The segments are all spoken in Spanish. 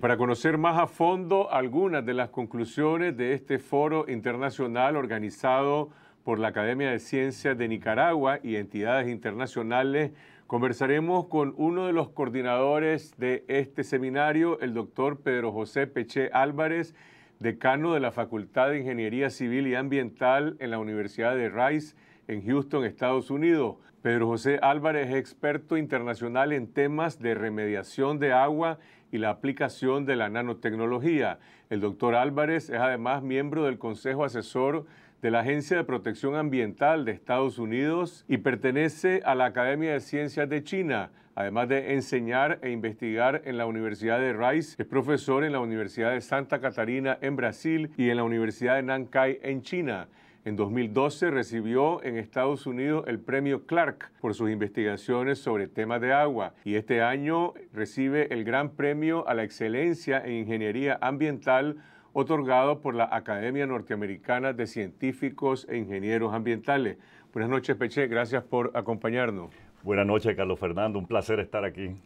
para conocer más a fondo algunas de las conclusiones de este foro internacional organizado por la Academia de Ciencias de Nicaragua y entidades internacionales, conversaremos con uno de los coordinadores de este seminario, el doctor Pedro José Peche Álvarez, decano de la Facultad de Ingeniería Civil y Ambiental en la Universidad de Rice, en Houston, Estados Unidos. Pedro José Álvarez es experto internacional en temas de remediación de agua y la aplicación de la nanotecnología. El doctor Álvarez es además miembro del Consejo Asesor de la Agencia de Protección Ambiental de Estados Unidos y pertenece a la Academia de Ciencias de China. Además de enseñar e investigar en la Universidad de Rice, es profesor en la Universidad de Santa Catarina en Brasil y en la Universidad de Nankai en China. En 2012 recibió en Estados Unidos el premio Clark por sus investigaciones sobre temas de agua y este año recibe el Gran Premio a la Excelencia en Ingeniería Ambiental otorgado por la Academia Norteamericana de Científicos e Ingenieros Ambientales. Buenas noches, Peche, gracias por acompañarnos. Buenas noches, Carlos Fernando, un placer estar aquí.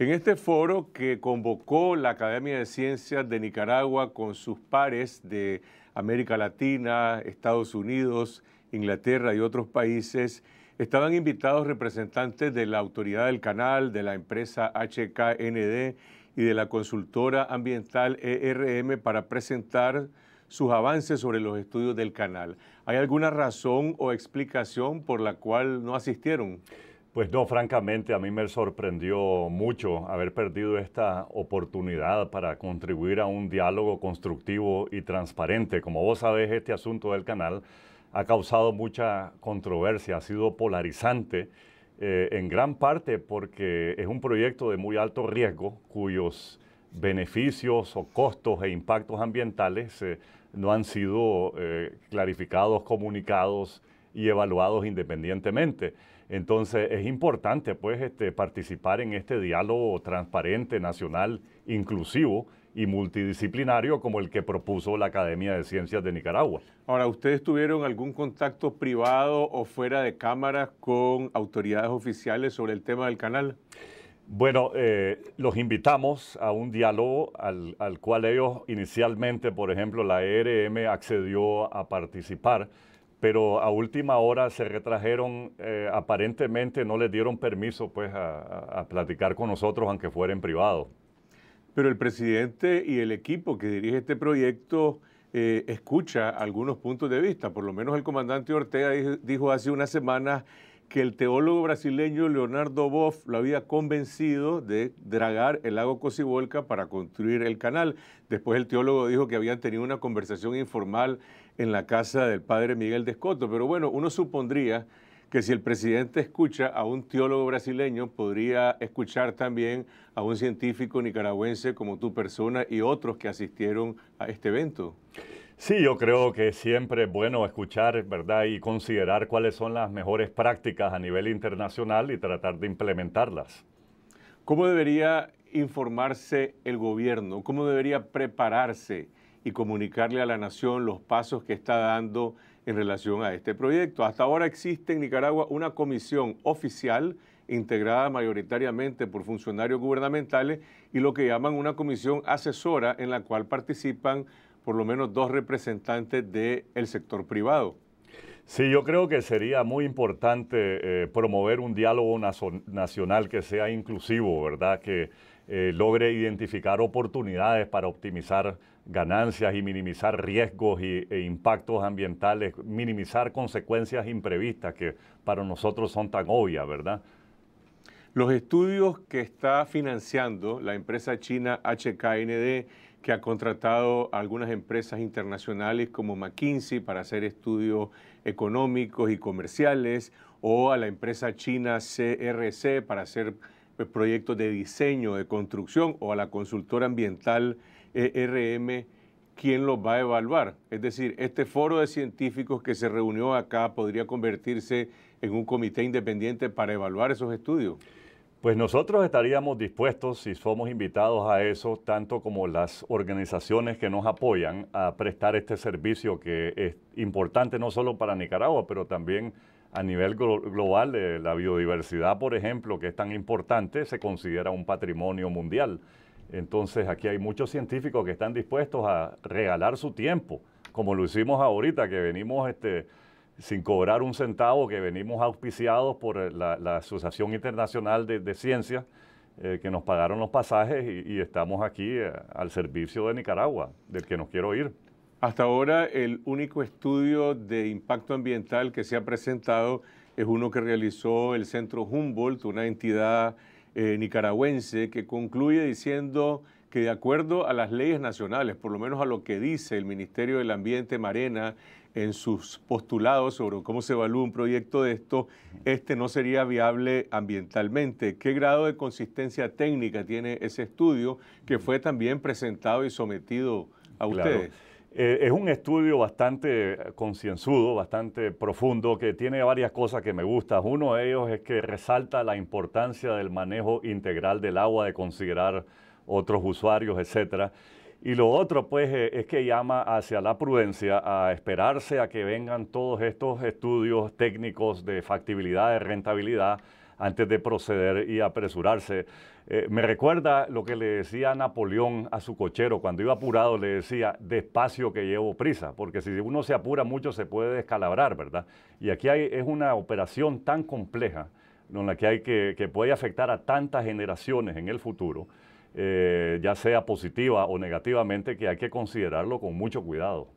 En este foro que convocó la Academia de Ciencias de Nicaragua con sus pares de América Latina, Estados Unidos, Inglaterra y otros países, estaban invitados representantes de la autoridad del canal, de la empresa HKND y de la consultora ambiental ERM para presentar sus avances sobre los estudios del canal. ¿Hay alguna razón o explicación por la cual no asistieron? Pues no, francamente, a mí me sorprendió mucho haber perdido esta oportunidad para contribuir a un diálogo constructivo y transparente. Como vos sabés, este asunto del canal ha causado mucha controversia, ha sido polarizante, eh, en gran parte porque es un proyecto de muy alto riesgo cuyos beneficios o costos e impactos ambientales eh, no han sido eh, clarificados, comunicados y evaluados independientemente. Entonces es importante pues este, participar en este diálogo transparente, nacional, inclusivo y multidisciplinario como el que propuso la Academia de Ciencias de Nicaragua. Ahora, ¿ustedes tuvieron algún contacto privado o fuera de cámaras con autoridades oficiales sobre el tema del canal? Bueno, eh, los invitamos a un diálogo al, al cual ellos inicialmente, por ejemplo, la ERM accedió a participar pero a última hora se retrajeron, eh, aparentemente no les dieron permiso pues a, platicar con nosotros, aunque fuera en privado. Pero el presidente y el equipo que dirige este proyecto eh, escucha algunos puntos de vista, por lo menos el comandante Ortega dijo hace una semana que el teólogo brasileño Leonardo Boff lo había convencido de dragar el lago Cocibolca para construir el canal. Después el teólogo dijo que habían tenido una conversación informal en la casa del padre Miguel Descoto. Pero bueno, uno supondría que si el presidente escucha a un teólogo brasileño, podría escuchar también a un científico nicaragüense como tu persona y otros que asistieron a este evento. Sí, yo creo que siempre es bueno escuchar, ¿verdad? Y considerar cuáles son las mejores prácticas a nivel internacional y tratar de implementarlas. ¿Cómo debería informarse el gobierno? ¿Cómo debería prepararse? y comunicarle a la nación los pasos que está dando en relación a este proyecto. Hasta ahora existe en Nicaragua una comisión oficial integrada mayoritariamente por funcionarios gubernamentales y lo que llaman una comisión asesora en la cual participan por lo menos dos representantes del sector privado. Sí, yo creo que sería muy importante eh, promover un diálogo nacional que sea inclusivo, ¿verdad? Que eh, logre identificar oportunidades para optimizar ganancias y minimizar riesgos y, e impactos ambientales, minimizar consecuencias imprevistas que para nosotros son tan obvias, ¿verdad? Los estudios que está financiando la empresa china HKND, que ha contratado a algunas empresas internacionales como McKinsey para hacer estudios económicos y comerciales, o a la empresa china CRC para hacer pues, proyectos de diseño, de construcción, o a la consultora ambiental e RM quién los va a evaluar. Es decir, este foro de científicos que se reunió acá podría convertirse en un comité independiente para evaluar esos estudios. Pues nosotros estaríamos dispuestos, si somos invitados a eso, tanto como las organizaciones que nos apoyan a prestar este servicio que es importante no solo para Nicaragua, pero también a nivel global. la biodiversidad, por ejemplo, que es tan importante, se considera un patrimonio mundial. Entonces aquí hay muchos científicos que están dispuestos a regalar su tiempo, como lo hicimos ahorita, que venimos este, sin cobrar un centavo, que venimos auspiciados por eh, la, Asociación Internacional de, Ciencias, eh, que nos pagaron los pasajes y, estamos aquí eh, al servicio de Nicaragua, del que nos quiero ir. Hasta ahora el único estudio de impacto ambiental que se ha presentado es uno que realizó el Centro Humboldt, una entidad eh, nicaragüense que concluye diciendo que de acuerdo a las leyes nacionales, por lo menos a lo que dice el Ministerio del Ambiente Marena en sus postulados sobre cómo se evalúa un proyecto de esto, este no sería viable ambientalmente. ¿Qué grado de consistencia técnica tiene ese estudio que fue también presentado y sometido a ustedes? Eh, es un estudio bastante concienzudo, bastante profundo, que tiene varias cosas que me gustan. Uno de ellos es que resalta la importancia del manejo integral del agua, de considerar otros usuarios, etcétera. Y lo otro, pues, eh, es que llama hacia la prudencia, a esperarse a que vengan todos estos estudios técnicos de factibilidad, de rentabilidad, antes de proceder y apresurarse. Eh, me recuerda lo que le decía Napoleón a su cochero cuando iba apurado, le decía, despacio que llevo prisa, porque si uno se apura mucho se puede descalabrar, ¿verdad? Y aquí hay, es una operación tan compleja en la que, hay que, que puede afectar a tantas generaciones en el futuro. Eh, ya sea positiva o negativamente, que hay que considerarlo con mucho cuidado.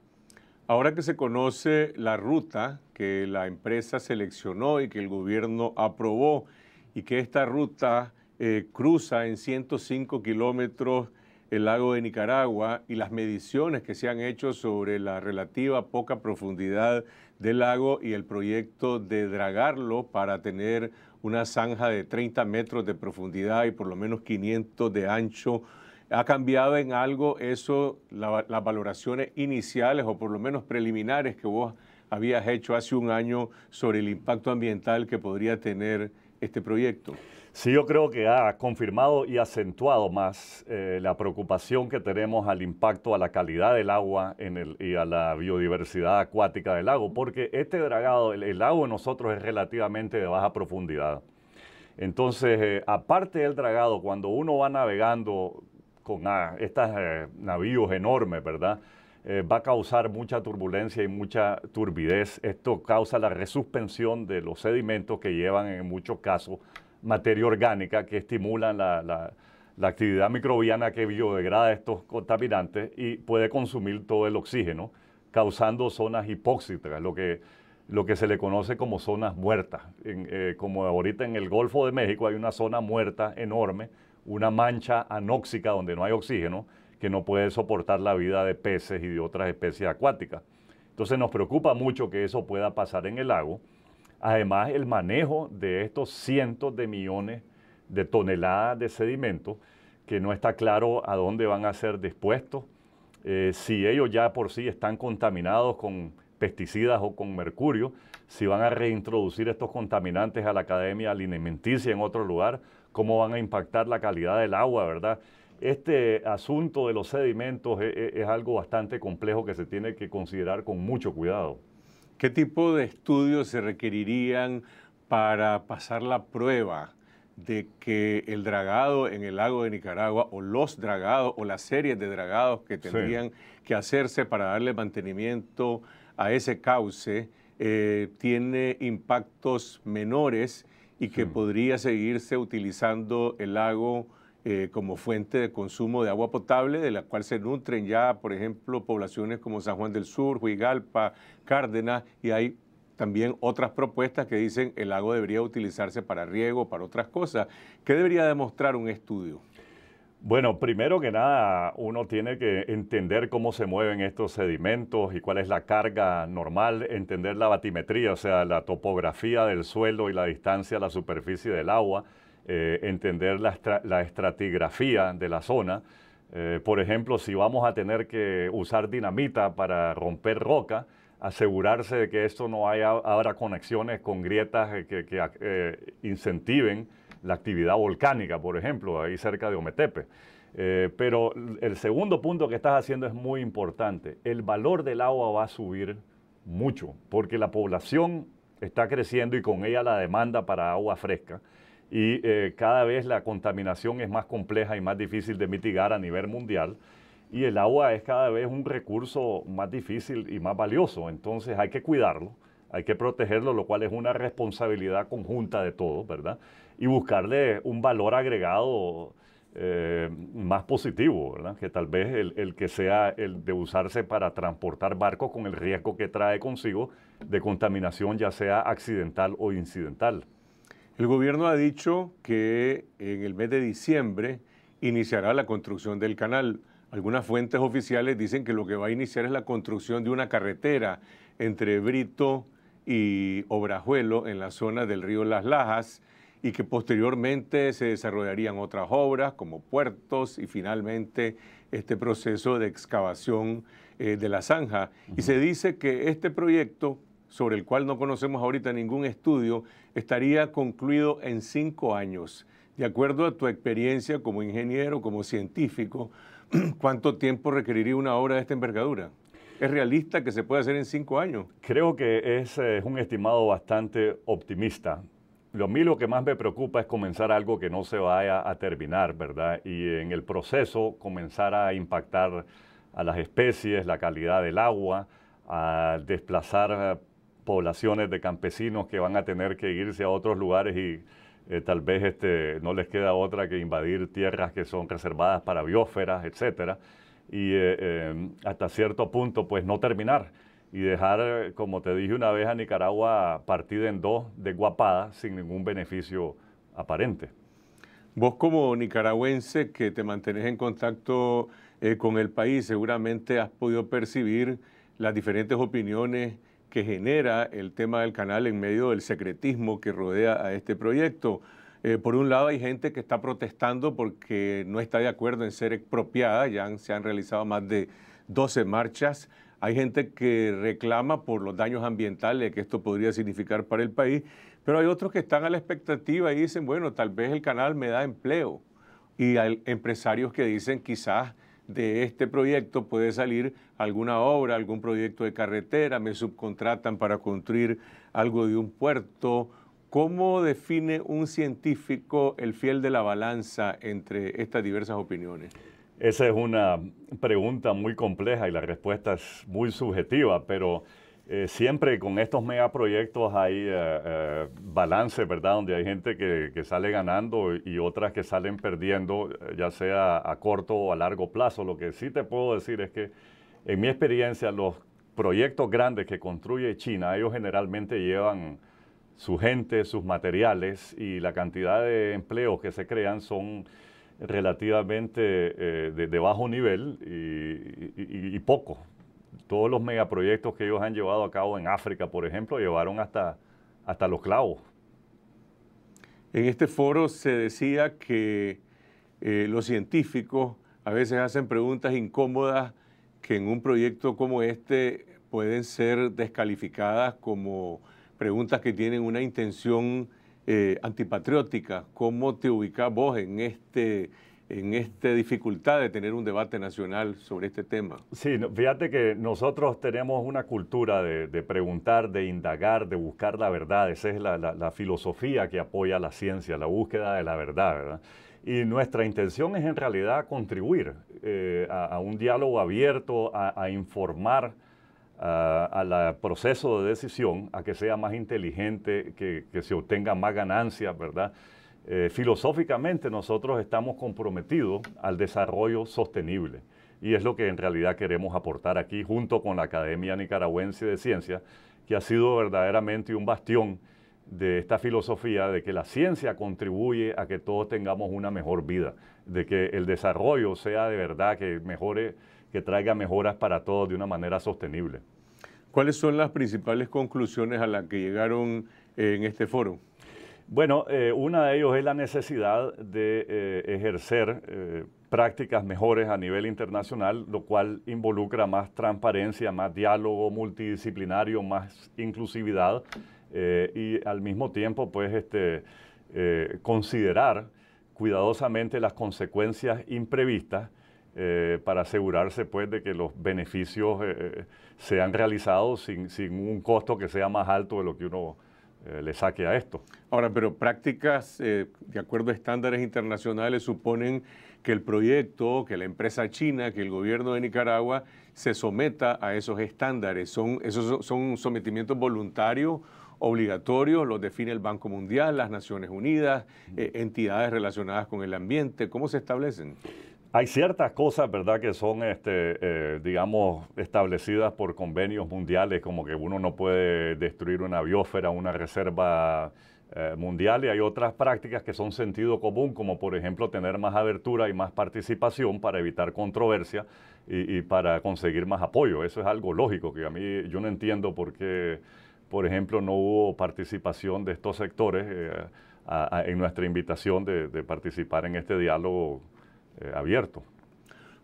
Ahora que se conoce la ruta que la empresa seleccionó y que el gobierno aprobó y que esta ruta eh, cruza en 105 kilómetros el lago de Nicaragua y las mediciones que se han hecho sobre la relativa poca profundidad del lago y el proyecto de dragarlo para tener una zanja de 30 metros de profundidad y por lo menos 500 de ancho ¿Ha cambiado en algo eso, las valoraciones iniciales o por lo menos preliminares que vos habías hecho hace un año sobre el impacto ambiental que podría tener este proyecto? Sí, yo creo que ha confirmado y acentuado más eh, la preocupación que tenemos al impacto a la calidad del agua y a la biodiversidad acuática del lago, porque este dragado, el, agua lago en nosotros es relativamente de baja profundidad. Entonces, eh, aparte del dragado, cuando uno va navegando con ah, estos eh, navíos enormes, ¿verdad? Eh, va a causar mucha turbulencia y mucha turbidez. Esto causa la resuspensión de los sedimentos que llevan en muchos casos materia orgánica que estimula la, la, actividad microbiana que biodegrada estos contaminantes y puede consumir todo el oxígeno, causando zonas hipóxitas, lo que, lo que se le conoce como zonas muertas. Eh, como ahorita en el Golfo de México hay una zona muerta enorme una mancha anóxica donde no hay oxígeno que no puede soportar la vida de peces y de otras especies acuáticas. Entonces nos preocupa mucho que eso pueda pasar en el lago. Además, el manejo de estos cientos de millones de toneladas de sedimentos que no está claro a dónde van a ser dispuestos, eh, si ellos ya por sí están contaminados con pesticidas o con mercurio, si van a reintroducir estos contaminantes a la academia alimenticia en otro lugar, cómo van a impactar la calidad del agua, ¿verdad? Este asunto de los sedimentos e, e, es, algo bastante complejo que se tiene que considerar con mucho cuidado. ¿Qué tipo de estudios se requerirían para pasar la prueba de que el dragado en el lago de Nicaragua o los dragados o las series de dragados que tendrían que hacerse para darle mantenimiento a ese cauce eh, tiene impactos menores y que mm. podría seguirse utilizando el lago eh, como fuente de consumo de agua potable, de la cual se nutren ya, por ejemplo, poblaciones como San Juan del Sur, Huigalpa, Cárdenas, y hay también otras propuestas que dicen el lago debería utilizarse para riego, para otras cosas. ¿Qué debería demostrar un estudio? Bueno, primero que nada, uno tiene que entender cómo se mueven estos sedimentos y cuál es la carga normal, entender la batimetría, o sea, la topografía del suelo y la distancia a la superficie del agua, eh, entender la, estratigrafía de la zona. Eh, por ejemplo, si vamos a tener que usar dinamita para romper roca, asegurarse de que esto no haya, habrá conexiones con grietas eh, que, incentiven la actividad volcánica, por ejemplo, ahí cerca de Ometepe. Eh, pero el segundo punto que estás haciendo es muy importante. El valor del agua va a subir mucho, porque la población está creciendo y con ella la demanda para agua fresca. Y eh, cada vez la contaminación es más compleja y más difícil de mitigar a nivel mundial. Y el agua es cada vez un recurso más difícil y más valioso. Entonces hay que cuidarlo hay que protegerlo, lo cual es una responsabilidad conjunta de todos, ¿verdad? Y buscarle un valor agregado eh, más positivo, ¿verdad? Que tal vez el, el, que sea el de usarse para transportar barcos con el riesgo que trae consigo de contaminación, ya sea accidental o incidental. El gobierno ha dicho que en el mes de diciembre iniciará la construcción del canal. Algunas fuentes oficiales dicen que lo que va a iniciar es la construcción de una carretera entre Brito y Obrajuelo en la zona del río Las Lajas y que posteriormente se desarrollarían otras obras como puertos y finalmente este proceso de excavación eh, de la zanja. Y se dice que este proyecto, sobre el cual no conocemos ahorita ningún estudio, estaría concluido en cinco años. De acuerdo a tu experiencia como ingeniero, como científico, ¿cuánto tiempo requeriría una obra de esta envergadura? es realista que se puede hacer en cinco años? Creo que es eh, un estimado bastante optimista. Lo, a mí lo que más me preocupa es comenzar algo que no se vaya a terminar, ¿verdad? Y en el proceso comenzar a impactar a las especies, la calidad del agua, a desplazar eh, poblaciones de campesinos que van a tener que irse a otros lugares y eh, tal vez este, no les queda otra que invadir tierras que son reservadas para biosferas, etcétera y eh, eh, hasta cierto punto pues no terminar y dejar, eh, como te dije una vez, a Nicaragua partida en dos de guapada sin ningún beneficio aparente. Vos como nicaragüense que te mantenés en contacto con el país, seguramente has podido percibir las diferentes opiniones que genera el tema del canal en medio del secretismo que rodea a este proyecto. Eh, por un lado hay gente que está protestando porque no está de acuerdo en ser expropiada, ya se han realizado más de 12 marchas, hay gente que reclama por los daños ambientales que esto podría significar para el país, pero hay otros que están a la expectativa y dicen, bueno, tal vez el canal me da empleo. Y hay empresarios que dicen, quizás de este proyecto puede salir alguna obra, algún proyecto de carretera, me subcontratan para construir algo de un puerto ¿Cómo define un científico el fiel de la balanza entre estas diversas opiniones? Esa es una pregunta muy compleja y la respuesta es muy subjetiva, pero eh, siempre con estos megaproyectos hay eh, eh, balance, ¿verdad? Donde hay gente que, sale ganando y otras que salen perdiendo, ya sea a corto o a largo plazo. Lo que sí te puedo decir es que en mi experiencia los proyectos grandes que construye China, ellos generalmente llevan su gente, sus materiales y la cantidad de empleos que se crean son relativamente eh, de, bajo nivel y, poco. Todos los megaproyectos que ellos han llevado a cabo en África, por ejemplo, llevaron hasta, hasta los clavos. En este foro se decía que eh, los científicos a veces hacen preguntas incómodas que en un proyecto como este pueden ser descalificadas como preguntas que tienen una intención eh, antipatriótica. ¿Cómo te ubicas vos en este en esta dificultad de tener un debate nacional sobre este tema? Sí, fíjate que nosotros tenemos una cultura de, preguntar, de indagar, de buscar la verdad. Esa es la, filosofía que apoya la ciencia, la búsqueda de la verdad, ¿verdad? Y nuestra intención es en realidad contribuir eh, a, un diálogo abierto, a informar al proceso de decisión a que sea más inteligente, que, que se obtenga más ganancias, ¿verdad? Eh, filosóficamente nosotros estamos comprometidos al desarrollo sostenible y es lo que en realidad queremos aportar aquí junto con la Academia Nicaragüense de Ciencias, que ha sido verdaderamente un bastión de esta filosofía de que la ciencia contribuye a que todos tengamos una mejor vida, de que el desarrollo sea de verdad, que mejore, que traiga mejoras para todos de una manera sostenible. ¿Cuáles son las principales conclusiones a las que llegaron eh, en este foro? Bueno, eh, una de ellos es la necesidad de eh, ejercer prácticas mejores a nivel internacional, lo cual involucra más transparencia, más diálogo multidisciplinario, más inclusividad y al mismo tiempo, pues, este, considerar cuidadosamente las consecuencias imprevistas eh, para asegurarse pues de que los beneficios eh, eh, sean realizados sin, un costo que sea más alto de lo que uno le saque a esto. Ahora, pero prácticas de acuerdo a estándares internacionales suponen que el proyecto, que la empresa china, que el gobierno de Nicaragua se someta a esos estándares. ¿Son, esos son sometimientos voluntarios? obligatorios los define el Banco Mundial, las Naciones Unidas, mm. entidades relacionadas con el ambiente. ¿Cómo se establecen? Hay ciertas cosas, ¿verdad?, que son, este, eh, digamos, establecidas por convenios mundiales, como que uno no puede destruir una biosfera, una reserva eh, mundial, y hay otras prácticas que son sentido común, como por ejemplo tener más abertura y más participación para evitar controversia y, para conseguir más apoyo. Eso es algo lógico que a mí yo no entiendo por qué, por ejemplo, no hubo participación de estos sectores eh, en nuestra invitación de, de participar en este diálogo eh, abierto.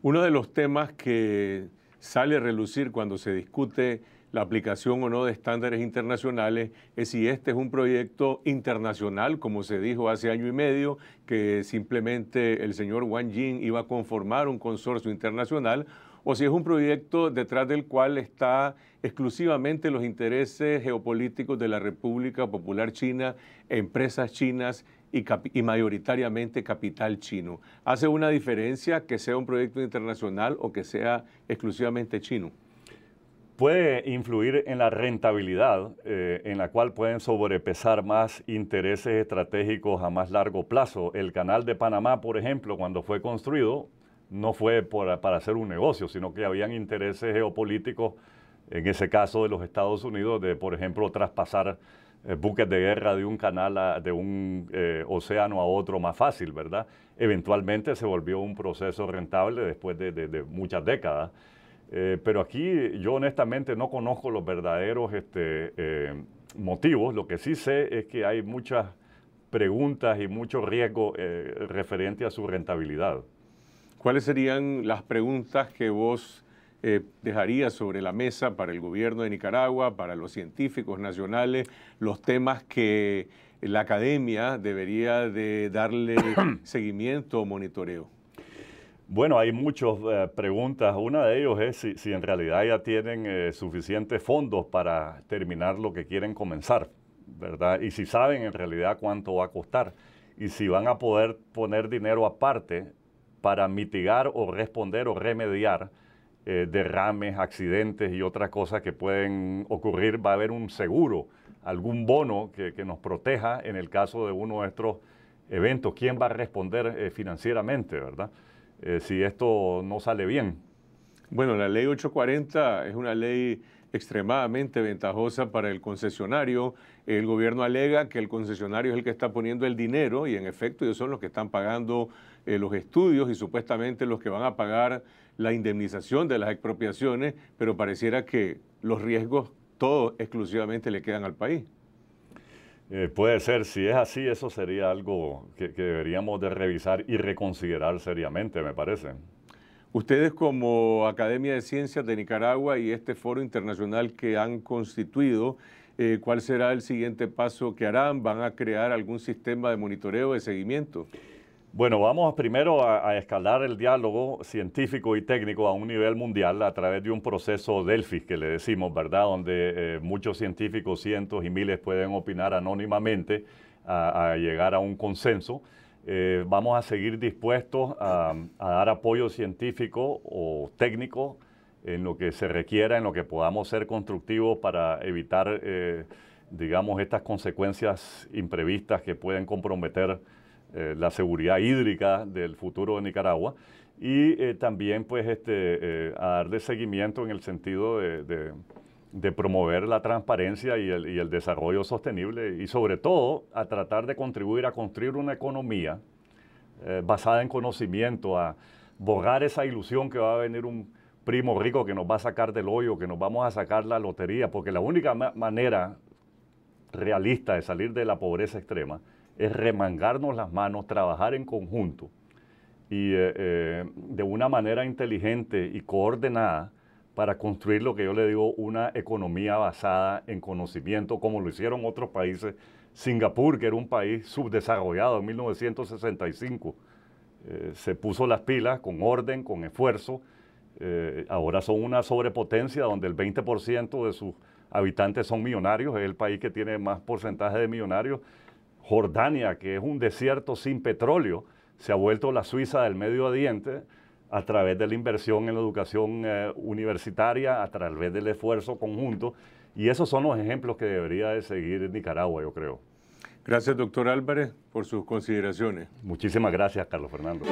Uno de los temas que sale a relucir cuando se discute la aplicación o no de estándares internacionales es si este es un proyecto internacional, como se dijo hace año y medio, que simplemente el señor Wang Jing iba a conformar un consorcio internacional, o si es un proyecto detrás del cual está exclusivamente los intereses geopolíticos de la República Popular China, empresas chinas y, mayoritariamente capital chino. ¿Hace una diferencia que sea un proyecto internacional o que sea exclusivamente chino? Puede influir en la rentabilidad, eh, en la cual pueden sobrepesar más intereses estratégicos a más largo plazo. El canal de Panamá, por ejemplo, cuando fue construido, no fue para hacer un negocio, sino que habían intereses geopolíticos, en ese caso de los Estados Unidos, de, por ejemplo, traspasar eh, buques de guerra de un canal, de un eh, océano a otro más fácil, ¿verdad? Eventualmente se volvió un proceso rentable después de, muchas décadas. Eh, pero aquí yo honestamente no conozco los verdaderos este, motivos. Lo que sí sé es que hay muchas preguntas y mucho riesgo referente a su rentabilidad. ¿Cuáles serían las preguntas que vos eh, dejaría sobre la mesa para el gobierno de Nicaragua, para los científicos nacionales, los temas que la academia debería de darle seguimiento o monitoreo? Bueno, hay muchas eh, preguntas. Una de ellas es si, en realidad ya tienen eh, suficientes fondos para terminar lo que quieren comenzar, ¿verdad? Y si saben en realidad cuánto va a costar y si van a poder poner dinero aparte para mitigar o responder o remediar eh, derrames, accidentes y otras cosas que pueden ocurrir, va a haber un seguro, algún bono que, nos proteja en el caso de uno de estos eventos. ¿Quién va a responder eh, financieramente, verdad? Eh, si esto no sale bien. Bueno, la ley 840 es una ley extremadamente ventajosa para el concesionario. El gobierno alega que el concesionario es el que está poniendo el dinero y en efecto ellos son los que están pagando los estudios y supuestamente los que van a pagar la indemnización de las expropiaciones, pero pareciera que los riesgos todos exclusivamente le quedan al país. Eh, puede ser, si es así, eso sería algo que, deberíamos de revisar y reconsiderar seriamente, me parece. Ustedes como Academia de Ciencias de Nicaragua y este foro internacional que han constituido, eh, ¿cuál será el siguiente paso que harán? ¿Van a crear algún sistema de monitoreo, de seguimiento? Bueno, vamos primero a, escalar el diálogo científico y técnico a un nivel mundial a través de un proceso Delphi, que le decimos, ¿verdad? Donde eh, muchos científicos, cientos y miles pueden opinar anónimamente a, llegar a un consenso. Eh, vamos a seguir dispuestos a, dar apoyo científico o técnico en lo que se requiera, en lo que podamos ser constructivos para evitar, eh, digamos, estas consecuencias imprevistas que pueden comprometer eh, la seguridad hídrica del futuro de Nicaragua y eh, también pues este, eh, a darle seguimiento en el sentido de, promover la transparencia y el, desarrollo sostenible y sobre todo a tratar de contribuir a construir una economía basada en conocimiento, a borrar esa ilusión que va a venir un, primo rico que nos va a sacar del hoyo, que nos vamos a sacar la lotería, porque la única manera realista de salir de la pobreza extrema es remangarnos las manos, trabajar en conjunto y eh, eh, de una manera inteligente y coordinada para construir lo que yo le digo, una economía basada en conocimiento, como lo hicieron otros países. Singapur, que era un país subdesarrollado en 1965, eh, se puso las pilas con orden, con esfuerzo. ahora son una sobrepotencia donde el 20% de sus habitantes son millonarios, es el país que tiene más porcentaje de millonarios Jordania, que es un desierto sin petróleo, se ha vuelto la Suiza del Medio Oriente a través de la inversión en la educación eh, universitaria, a través del esfuerzo conjunto. Y esos son los ejemplos que debería de seguir Nicaragua, yo creo. Gracias, doctor Álvarez, por sus consideraciones. Muchísimas gracias, Carlos Fernando.